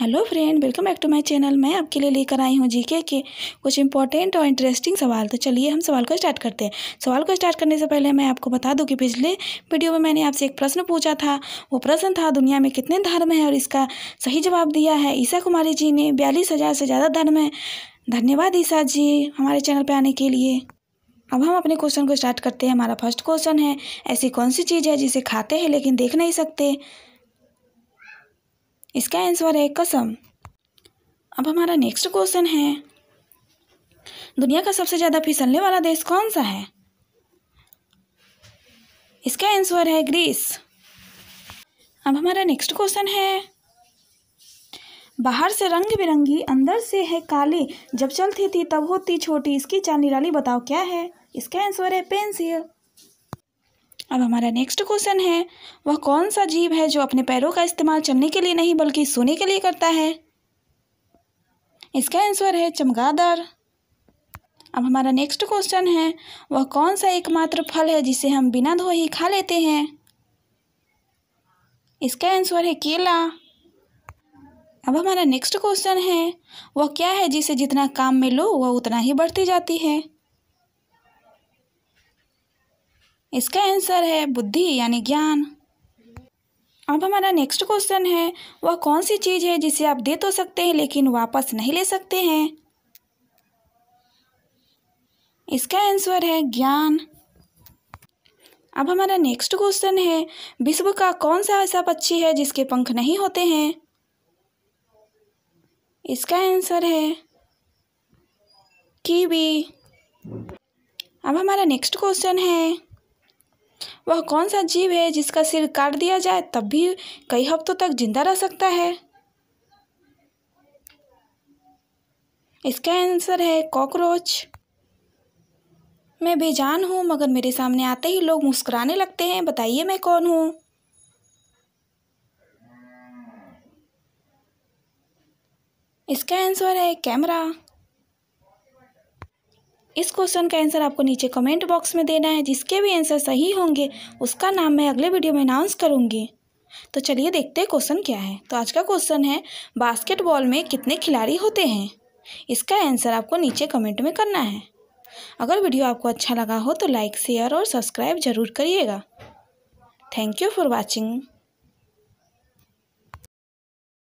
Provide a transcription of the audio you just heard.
hello friend welcome back to my channel मैं आपके लिए लेकर आई हूँ जीके के कुछ इंपॉर्टेंट और इंटरेस्टिंग सवाल तो चलिए हम सवाल को स्टार्ट करते हैं सवाल को स्टार्ट करने से पहले मैं आपको बता दूं कि पिछले वीडियो में मैंने आपसे एक प्रश्न पूछा था वो प्रश्न था दुनिया में कितने धर्म हैं और इसका सही जवाब दिया है ईसा कुमारी जी ने बयालीस से ज़्यादा धर्म है धन्यवाद ईसा जी हमारे चैनल पर आने के लिए अब हम अपने क्वेश्चन को स्टार्ट करते हैं हमारा फर्स्ट क्वेश्चन है ऐसी कौन सी चीज़ है जिसे खाते हैं लेकिन देख नहीं सकते इसका आंसर है कसम अब हमारा नेक्स्ट क्वेश्चन है दुनिया का सबसे ज़्यादा फिसलने वाला देश कौन सा है इसका आंसर है ग्रीस अब हमारा नेक्स्ट क्वेश्चन है बाहर से रंग बिरंगी अंदर से है काली जब चलती थी तब होती छोटी इसकी चाल निराली बताओ क्या है इसका आंसर है पेंसिल अब हमारा नेक्स्ट क्वेश्चन है वह कौन सा जीव है जो अपने पैरों का इस्तेमाल चलने के लिए नहीं बल्कि सोने के लिए करता है इसका आंसर है चमगादार अब हमारा नेक्स्ट क्वेश्चन है वह कौन सा एकमात्र फल है जिसे हम बिना धोए ही खा लेते हैं इसका आंसर है केला अब हमारा नेक्स्ट क्वेश्चन है वह क्या है जिसे जितना काम में लो वह उतना ही बढ़ती जाती है इसका आंसर है बुद्धि यानी ज्ञान अब हमारा नेक्स्ट क्वेश्चन है वह कौन सी चीज़ है जिसे आप दे तो सकते हैं लेकिन वापस नहीं ले सकते हैं इसका आंसर है ज्ञान अब हमारा नेक्स्ट क्वेश्चन है विश्व का कौन सा ऐसा पक्षी है जिसके पंख नहीं होते हैं इसका आंसर है कीवी अब हमारा नेक्स्ट क्वेश्चन है वह कौन सा जीव है जिसका सिर काट दिया जाए तब भी कई हफ्तों तक जिंदा रह सकता है इसका आंसर है कॉकरोच मैं बेजान हूँ मगर मेरे सामने आते ही लोग मुस्कुराने लगते हैं बताइए मैं कौन हूँ इसका आंसर है कैमरा इस क्वेश्चन का आंसर आपको नीचे कमेंट बॉक्स में देना है जिसके भी आंसर सही होंगे उसका नाम मैं अगले वीडियो में अनाउंस करूँगी तो चलिए देखते हैं क्वेश्चन क्या है तो आज का क्वेश्चन है बास्केटबॉल में कितने खिलाड़ी होते हैं इसका आंसर आपको नीचे कमेंट में करना है अगर वीडियो आपको अच्छा लगा हो तो लाइक शेयर और सब्सक्राइब जरूर करिएगा थैंक यू फॉर वॉचिंग